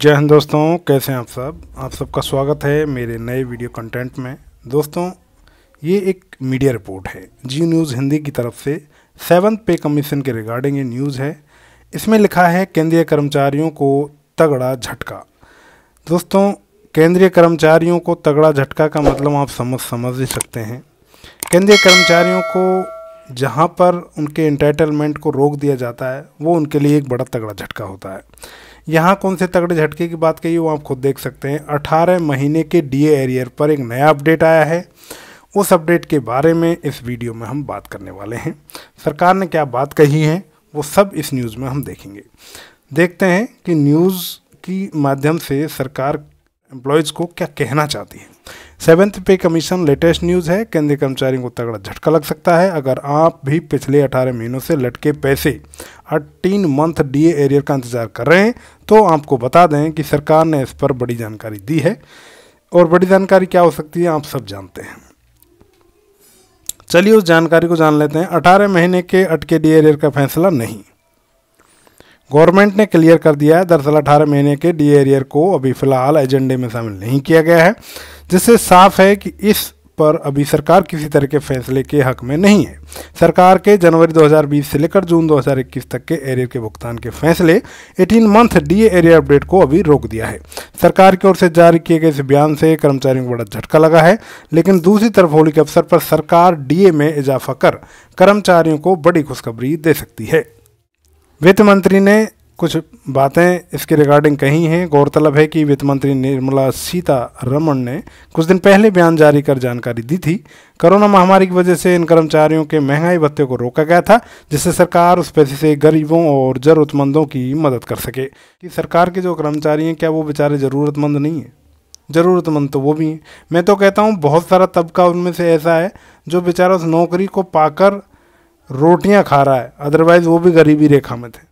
जय हिंद दोस्तों कैसे हैं आप सब आप सबका स्वागत है मेरे नए वीडियो कंटेंट में दोस्तों ये एक मीडिया रिपोर्ट है जी न्यूज़ हिंदी की तरफ से सेवन्थ पे कमीशन के रिगार्डिंग ये न्यूज़ है इसमें लिखा है केंद्रीय कर्मचारियों को तगड़ा झटका दोस्तों केंद्रीय कर्मचारियों को तगड़ा झटका का मतलब आप समझ समझ ही सकते हैं केंद्रीय कर्मचारियों को जहाँ पर उनके इंटाइटलमेंट को रोक दिया जाता है वो उनके लिए एक बड़ा तगड़ा झटका होता है यहाँ कौन से तगड़े झटके की बात कही वो आप खुद देख सकते हैं अठारह महीने के डी एरियर पर एक नया अपडेट आया है उस अपडेट के बारे में इस वीडियो में हम बात करने वाले हैं सरकार ने क्या बात कही है वो सब इस न्यूज़ में हम देखेंगे देखते हैं कि न्यूज़ की माध्यम से सरकार एम्प्लॉयज़ को क्या कहना चाहती है सेवेंथ पे कमीशन लेटेस्ट न्यूज़ है केंद्रीय कर्मचारियों को तगड़ा झटका लग सकता है अगर आप भी पिछले अठारह महीनों से लटके पैसे अट्टीन मंथ डीए एरियर का इंतजार कर रहे हैं तो आपको बता दें कि सरकार ने इस पर बड़ी जानकारी दी है और बड़ी जानकारी क्या हो सकती है आप सब जानते हैं चलिए उस जानकारी को जान लेते हैं अठारह महीने के अटके डी एरियर का फैसला नहीं गवर्नमेंट ने क्लियर कर दिया है दरअसल अठारह महीने के डी एरियर को अभी फिलहाल एजेंडे में शामिल नहीं किया गया है जिससे साफ है कि इस पर अभी सरकार किसी तरह के फैसले के हक में नहीं है सरकार के जनवरी 2020 से लेकर जून 2021 तक के एरियर के भुगतान के फैसले 18 मंथ डीए एरियर अपडेट को अभी रोक दिया है सरकार की ओर से जारी किए गए इस बयान से कर्मचारियों को बड़ा झटका लगा है लेकिन दूसरी तरफ होली के अवसर पर सरकार डीए में इजाफा कर कर्मचारियों को बड़ी खुशखबरी दे सकती है वित्त मंत्री ने कुछ बातें इसके रिगार्डिंग कही हैं गौरतलब है कि वित्त मंत्री निर्मला सीतारमण ने कुछ दिन पहले बयान जारी कर जानकारी दी थी कोरोना महामारी की वजह से इन कर्मचारियों के महंगाई भत्ते को रोका गया था जिससे सरकार उस पैसे से गरीबों और ज़रूरतमंदों की मदद कर सके कि सरकार के जो कर्मचारी हैं क्या वो बेचारे ज़रूरतमंद नहीं हैं ज़रूरतमंद तो वो भी हैं मैं तो कहता हूँ बहुत सारा तबका उनमें से ऐसा है जो बेचारा उस नौकरी को पाकर रोटियां खा रहा है अदरवाइज वो भी गरीबी रेखा में थे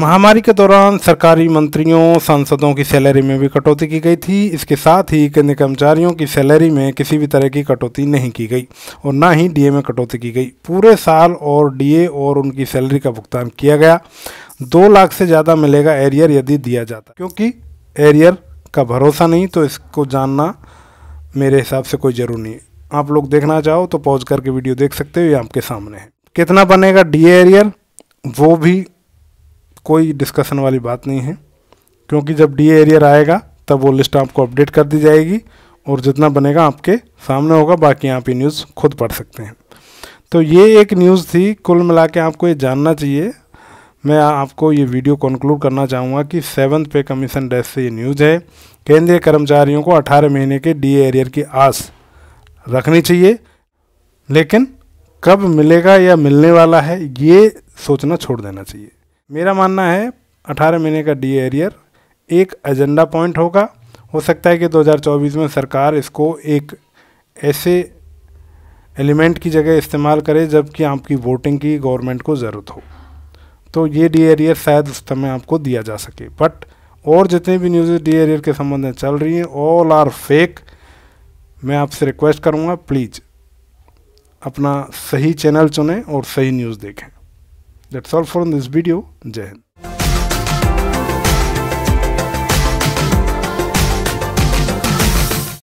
महामारी के दौरान सरकारी मंत्रियों सांसदों की सैलरी में भी कटौती की गई थी इसके साथ ही केंद्रीय कर्मचारियों की सैलरी में किसी भी तरह की कटौती नहीं की गई और ना ही डीए में कटौती की गई पूरे साल और डीए और उनकी सैलरी का भुगतान किया गया दो लाख से ज़्यादा मिलेगा एरियर यदि दिया जाता क्योंकि एरियर का भरोसा नहीं तो इसको जानना मेरे हिसाब से कोई जरूरी नहीं है आप लोग देखना चाहो तो पॉज करके वीडियो देख सकते हो ये आपके सामने है कितना बनेगा डी एरियर वो भी कोई डिस्कशन वाली बात नहीं है क्योंकि जब डी एरियर आएगा तब वो लिस्ट आपको अपडेट कर दी जाएगी और जितना बनेगा आपके सामने होगा बाकी आप ये न्यूज़ खुद पढ़ सकते हैं तो ये एक न्यूज़ थी कुल मिला के आपको ये जानना चाहिए मैं आपको ये वीडियो कंक्लूड करना चाहूँगा कि सेवन्थ पे कमीशन डेस्क से ये न्यूज़ है केंद्रीय कर्मचारियों को 18 महीने के डी एरियर की आस रखनी चाहिए लेकिन कब मिलेगा या मिलने वाला है ये सोचना छोड़ देना चाहिए मेरा मानना है 18 महीने का डी एरियर एक एजेंडा पॉइंट होगा हो सकता है कि 2024 में सरकार इसको एक ऐसे एलिमेंट की जगह इस्तेमाल करे जबकि आपकी वोटिंग की गवर्नमेंट को ज़रूरत हो तो ये डी एरियर शायद उस समय आपको दिया जा सके बट और जितने भी न्यूज़ डी एरियर के संबंध में चल रही हैं ऑल आर फेक मैं आपसे रिक्वेस्ट करूँगा प्लीज़ अपना सही चैनल चुनें और सही न्यूज़ देखें that's all for this video जय हिंद